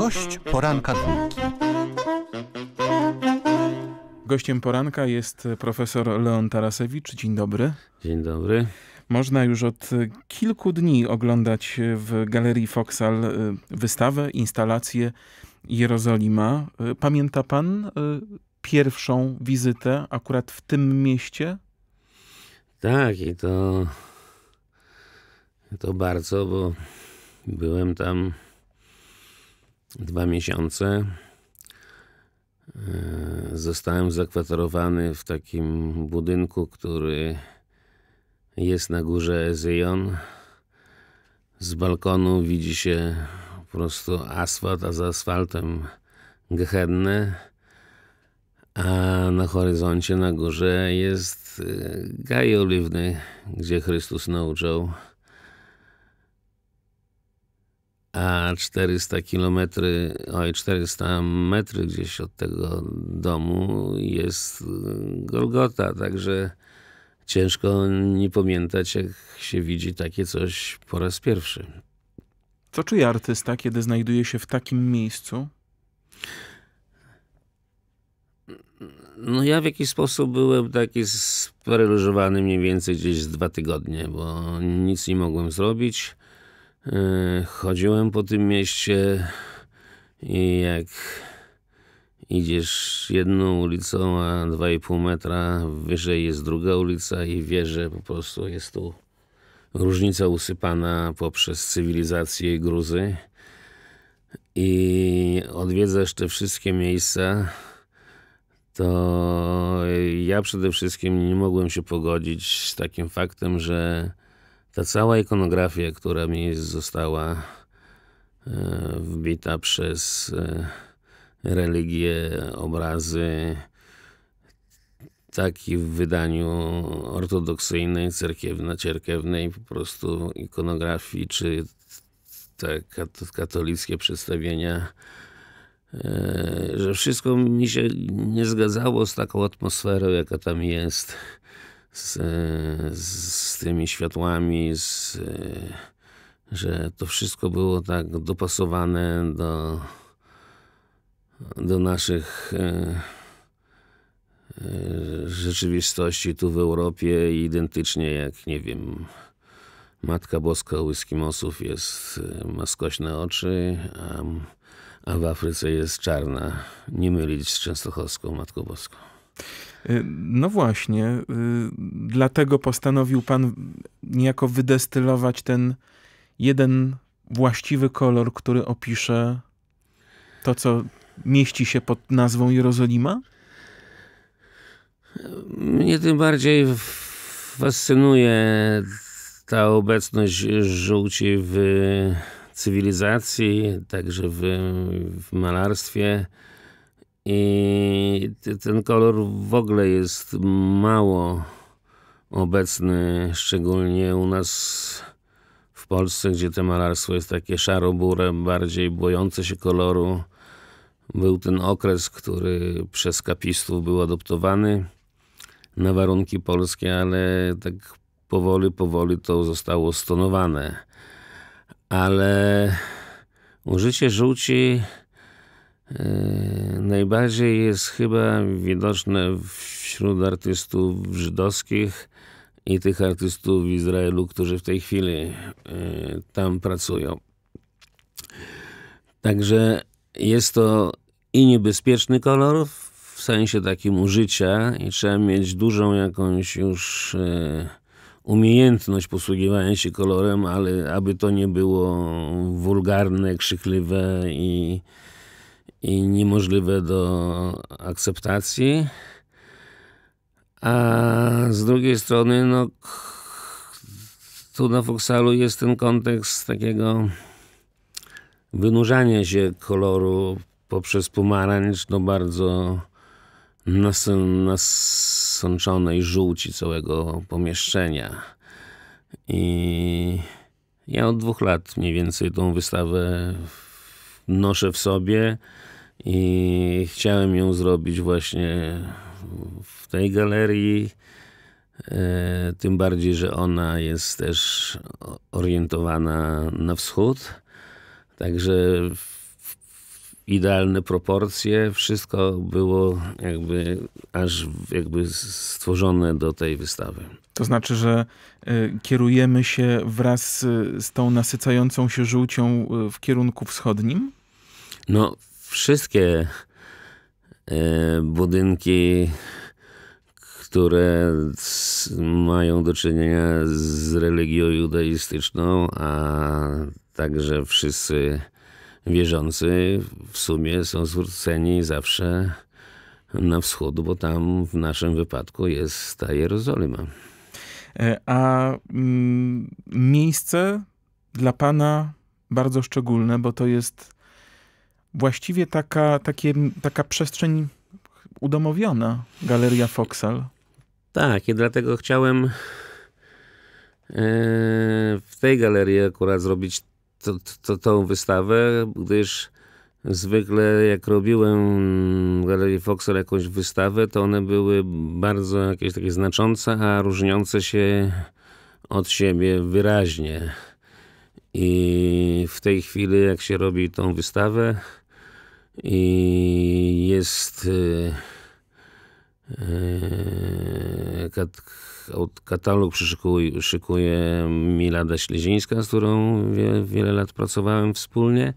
Gość poranka dwójki. Gościem poranka jest profesor Leon Tarasewicz. Dzień dobry. Dzień dobry. Można już od kilku dni oglądać w Galerii Foksal e, wystawę, instalację Jerozolima. E, pamięta pan e, pierwszą wizytę akurat w tym mieście? Tak, i to, to bardzo, bo byłem tam dwa miesiące. E, zostałem zakwaterowany w takim budynku, który jest na górze Ezyjon. Z balkonu widzi się po prostu asfalt, a za asfaltem Gehennę. A na horyzoncie, na górze jest e, gaj oliwny, gdzie Chrystus nauczał a 400 kilometry, oj 400 metry gdzieś od tego domu jest Golgota, także ciężko nie pamiętać, jak się widzi takie coś po raz pierwszy. Co czuje artysta, kiedy znajduje się w takim miejscu? No ja w jakiś sposób byłem taki sparyżowany mniej więcej gdzieś dwa tygodnie, bo nic nie mogłem zrobić. E, chodziłem po tym mieście i jak idziesz jedną ulicą, a 2,5 metra wyżej jest druga ulica i wie, że po prostu jest tu różnica usypana poprzez cywilizację i gruzy. I odwiedzasz te wszystkie miejsca, to ja przede wszystkim nie mogłem się pogodzić z takim faktem, że ta cała ikonografia, która mi została e, wbita przez e, religię, obrazy, taki w wydaniu ortodoksyjnej, cerkiewna, cierkiewnej, po prostu ikonografii, czy te katolickie przedstawienia, e, że wszystko mi się nie zgadzało z taką atmosferą, jaka tam jest z, z tymi światłami, z, że to wszystko było tak dopasowane do, do naszych e, e, rzeczywistości tu w Europie identycznie jak, nie wiem, Matka Boska u Eskimosów jest, e, ma skośne oczy, a, a w Afryce jest czarna. Nie mylić z Częstochowską Matką Boską. Y, no właśnie, y, dlatego postanowił pan niejako wydestylować ten jeden właściwy kolor, który opisze to, co mieści się pod nazwą Jerozolima? Mnie tym bardziej fascynuje ta obecność żółci w cywilizacji, także w, w malarstwie. I ten kolor w ogóle jest mało obecny, szczególnie u nas w Polsce, gdzie to malarstwo jest takie szaro bure bardziej bojące się koloru. Był ten okres, który przez kapistów był adoptowany na warunki polskie, ale tak powoli, powoli to zostało stonowane. Ale użycie żółci E, najbardziej jest chyba widoczne wśród artystów żydowskich i tych artystów w Izraelu, którzy w tej chwili e, tam pracują. Także jest to i niebezpieczny kolor w sensie takim użycia i trzeba mieć dużą jakąś już e, umiejętność posługiwania się kolorem, ale aby to nie było wulgarne, krzykliwe i i niemożliwe do akceptacji. A z drugiej strony, no, tu na foksalu jest ten kontekst takiego wynurzania się koloru poprzez pomarańcz do no, bardzo nasączonej żółci całego pomieszczenia. I ja od dwóch lat mniej więcej tą wystawę noszę w sobie. I chciałem ją zrobić właśnie w tej galerii. E, tym bardziej, że ona jest też orientowana na wschód. Także idealne proporcje, wszystko było jakby aż jakby stworzone do tej wystawy. To znaczy, że e, kierujemy się wraz z tą nasycającą się żółcią e, w kierunku wschodnim? No, wszystkie e, budynki, które mają do czynienia z religią judaistyczną, a także wszyscy wierzący w sumie są zwróceni zawsze na wschód, bo tam w naszym wypadku jest ta Jerozolima. E, a mm, miejsce dla Pana bardzo szczególne, bo to jest właściwie taka, takie, taka przestrzeń udomowiona, Galeria Foxel. Tak, i dlatego chciałem e, w tej galerii akurat zrobić to, to, tą wystawę, gdyż zwykle jak robiłem w Galerii Foxer jakąś wystawę, to one były bardzo jakieś takie znaczące, a różniące się od siebie wyraźnie. I w tej chwili, jak się robi tą wystawę, i jest y, y, katalog przyszykuje, szykuje Milada Ślezińska, z którą wiele lat pracowałem wspólnie.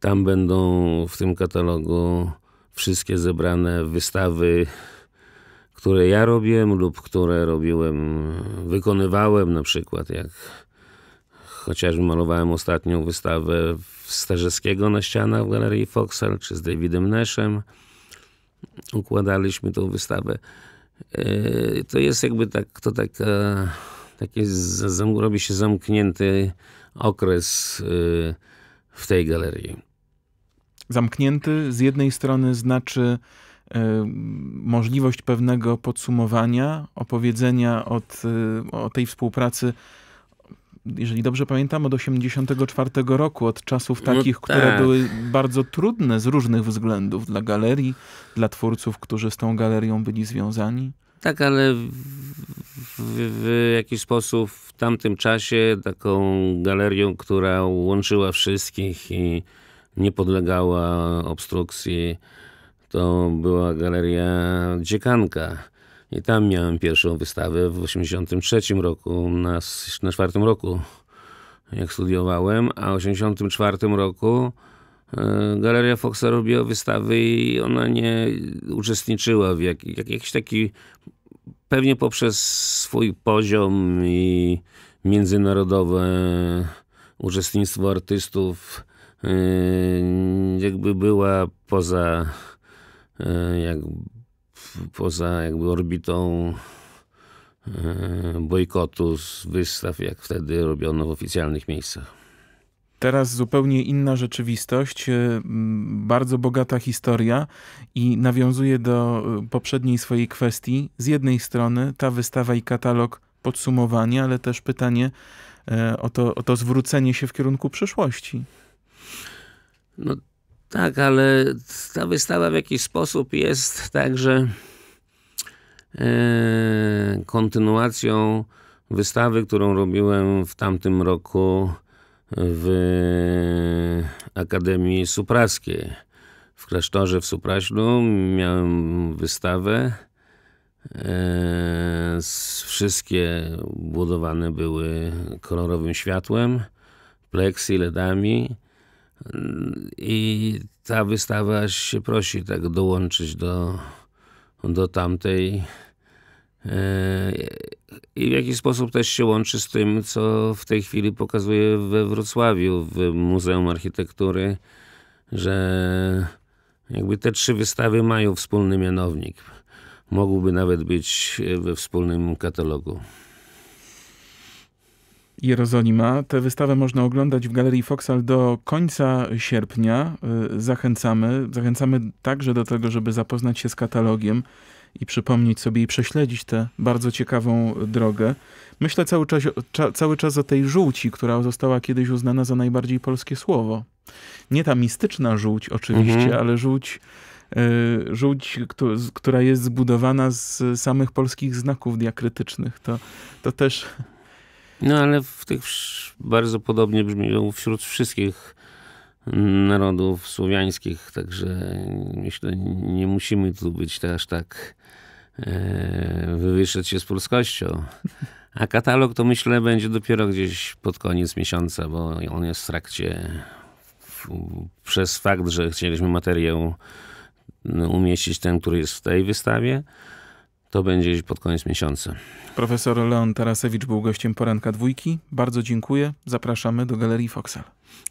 Tam będą w tym katalogu wszystkie zebrane wystawy, które ja robiłem lub które robiłem, wykonywałem na przykład jak chociażby malowałem ostatnią wystawę Starzeskiego na ścianach w Galerii Foxal, czy z Davidem Nashem. Układaliśmy tą wystawę. E, to jest jakby tak, to taka, taki robi się zamknięty okres e, w tej galerii. Zamknięty z jednej strony znaczy e, możliwość pewnego podsumowania, opowiedzenia od, o tej współpracy jeżeli dobrze pamiętam, od 84 roku, od czasów no takich, no, które tak. były bardzo trudne z różnych względów dla galerii, dla twórców, którzy z tą galerią byli związani. Tak, ale w, w, w, jakiś sposób w tamtym czasie taką galerią, która łączyła wszystkich i nie podlegała obstrukcji, to była galeria Dziekanka i tam miałem pierwszą wystawę w 1983 roku, na, na czwartym roku, jak studiowałem, a w 1984 roku e, Galeria Foxa robiła wystawy i ona nie uczestniczyła w jak, jak, jakiś taki, pewnie poprzez swój poziom i międzynarodowe uczestnictwo artystów e, jakby była poza e, jak poza jakby orbitą e, bojkotu z wystaw, jak wtedy robiono w oficjalnych miejscach. Teraz zupełnie inna rzeczywistość, e, bardzo bogata historia i nawiązuje do e, poprzedniej swojej kwestii. Z jednej strony ta wystawa i katalog podsumowanie, ale też pytanie o to, o to zwrócenie się w kierunku przyszłości. No tak, ale ta wystawa w jakiś sposób jest także e, kontynuacją wystawy, którą robiłem w tamtym roku w Akademii Supraskiej. W klasztorze w Supraślu miałem wystawę. E, wszystkie budowane były kolorowym światłem, pleksji, LEDami. I ta wystawa się prosi tak dołączyć do, do tamtej. E, I w jakiś sposób też się łączy z tym, co w tej chwili pokazuje we Wrocławiu, w Muzeum Architektury, że jakby te trzy wystawy mają wspólny mianownik. Mogłyby nawet być we wspólnym katalogu. Jerozolima. Tę wystawę można oglądać w Galerii Foxal do końca sierpnia. Y, zachęcamy. Zachęcamy także do tego, żeby zapoznać się z katalogiem i przypomnieć sobie i prześledzić tę bardzo ciekawą drogę. Myślę cały czas, cza, cały czas o tej żółci, która została kiedyś uznana za najbardziej polskie słowo. Nie ta mistyczna żółć oczywiście, mhm. ale żółć y, żółć, która jest zbudowana z samych polskich znaków diakrytycznych. To, to też no ale w tych bardzo podobnie brzmią wśród wszystkich narodów słowiańskich, także myślę, nie musimy tu być też tak e, wywyższać się z polskością. A katalog to myślę będzie dopiero gdzieś pod koniec miesiąca, bo on jest w trakcie przez fakt, że chcieliśmy materiał no, umieścić ten, który jest w tej wystawie, to będzie pod koniec miesiąca. Profesor Leon Tarasewicz był gościem poranka dwójki. Bardzo dziękuję. Zapraszamy do Galerii Foxel.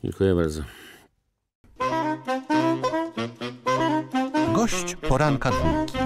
Dziękuję bardzo. Gość poranka dwójki.